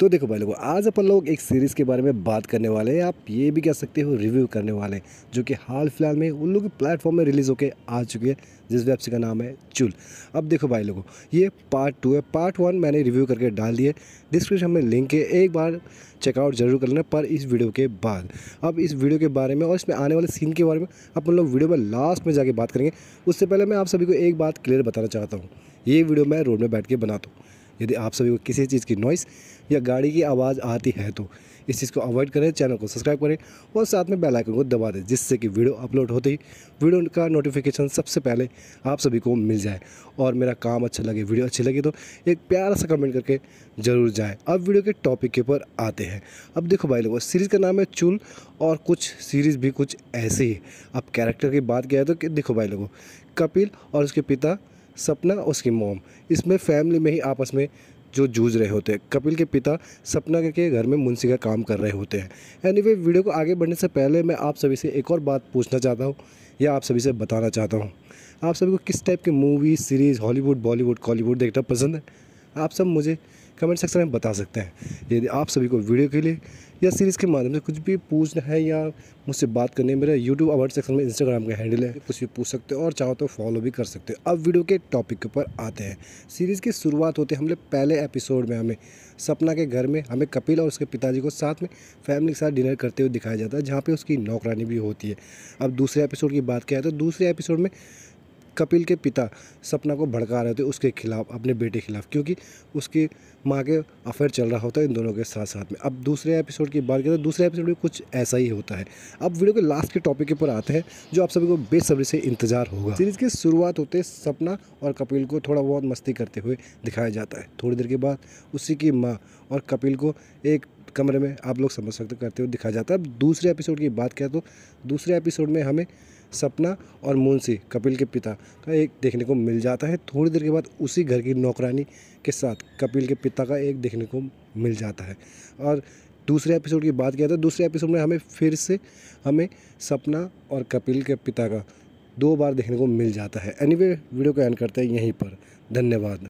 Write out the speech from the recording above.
तो देखो भाई लोगों आज अपन लोग एक सीरीज़ के बारे में बात करने वाले हैं आप ये भी कह सकते हो रिव्यू करने वाले हैं जो कि हाल फिलहाल में उन लोगों के प्लेटफॉर्म में रिलीज़ होकर आ चुकी है जिस वेब का नाम है चुल अब देखो भाई लोगों ये पार्ट टू है पार्ट वन मैंने रिव्यू करके डाल दिए डिस्क्रिप्शन में लिंक है एक बार चेकआउट जरूर कर लेना पर इस वीडियो के बाद अब इस वीडियो के बारे में और इसमें आने वाले सीन के बारे में अपन लोग वीडियो में लास्ट में जाके बात करेंगे उससे पहले मैं आप सभी को एक बात क्लियर बताना चाहता हूँ ये वीडियो मैं रोड में बैठ के बनाता हूँ यदि आप सभी को किसी चीज़ की नॉइस या गाड़ी की आवाज़ आती है तो इस चीज़ को अवॉइड करें चैनल को सब्सक्राइब करें और साथ में बेल आइकन को दबा दें जिससे कि वीडियो अपलोड होते ही वीडियो का नोटिफिकेशन सबसे पहले आप सभी को मिल जाए और मेरा काम अच्छा लगे वीडियो अच्छी लगी तो एक प्यारा सा कमेंट करके ज़रूर जाए अब वीडियो के टॉपिक के ऊपर आते हैं अब देखो भाई लोगों सीरीज़ का नाम है चुल और कुछ सीरीज़ भी कुछ ऐसे ही अब कैरेक्टर की बात किया तो देखो भाई लोगों कपिल और उसके पिता सपना और उसकी मोम इसमें फैमिली में ही आपस में जो जूझ रहे होते हैं कपिल के पिता सपना के घर में मुंशी का काम कर रहे होते हैं एनी वे वीडियो को आगे बढ़ने से पहले मैं आप सभी से एक और बात पूछना चाहता हूँ या आप सभी से बताना चाहता हूँ आप सभी को किस टाइप की movie series Hollywood Bollywood Kollywood देखना पसंद है आप सब मुझे कमेंट सेक्शन में बता सकते हैं यदि आप सभी को वीडियो के लिए या सीरीज़ के माध्यम से कुछ भी पूछना है या मुझसे बात करनी है मेरा यूट्यूब अवार्ड सेक्शन में इंस्टाग्राम का हैंडल है कुछ भी पूछ सकते हो और चाहो तो फॉलो भी कर सकते हो अब वीडियो के टॉपिक के ऊपर आते हैं सीरीज़ की शुरुआत होती है हमने पहले एपिसोड में हमें सपना के घर में हमें कपिल और उसके पिताजी को साथ में फैमिली के साथ डिनर करते हुए दिखाया जाता है जहाँ पर उसकी नौकरानी भी होती है अब दूसरे एपिसोड की बात किया तो दूसरे एपिसोड में कपिल के पिता सपना को भड़का रहे थे उसके खिलाफ अपने बेटे के खिलाफ क्योंकि उसके माँ के अफेयर चल रहा होता है इन दोनों के साथ साथ में अब दूसरे एपिसोड की बात करें तो दूसरे एपिसोड में कुछ ऐसा ही होता है अब वीडियो के लास्ट के टॉपिक के ऊपर आते हैं जो आप सभी को बेसब्री से इंतजार होगा सीरीज की शुरुआत होते सपना और कपिल को थोड़ा बहुत मस्ती करते हुए दिखाया जाता है थोड़ी देर के बाद उसी की माँ और कपिल को एक कमरे में आप लोग समझ सकते करते हुए दिखाया जाता है अब दूसरे एपिसोड की बात करें तो दूसरे एपिसोड में हमें सपना और मुंशी कपिल के पिता का एक देखने को मिल जाता है थोड़ी देर के बाद उसी घर की नौकरानी के साथ कपिल के पिता का एक देखने को मिल जाता है और दूसरे एपिसोड की बात किया था तो दूसरे एपिसोड में हमें फिर से हमें सपना और कपिल के पिता का दो बार देखने को मिल जाता है एनीवे anyway, वीडियो को एंड करते हैं यहीं पर धन्यवाद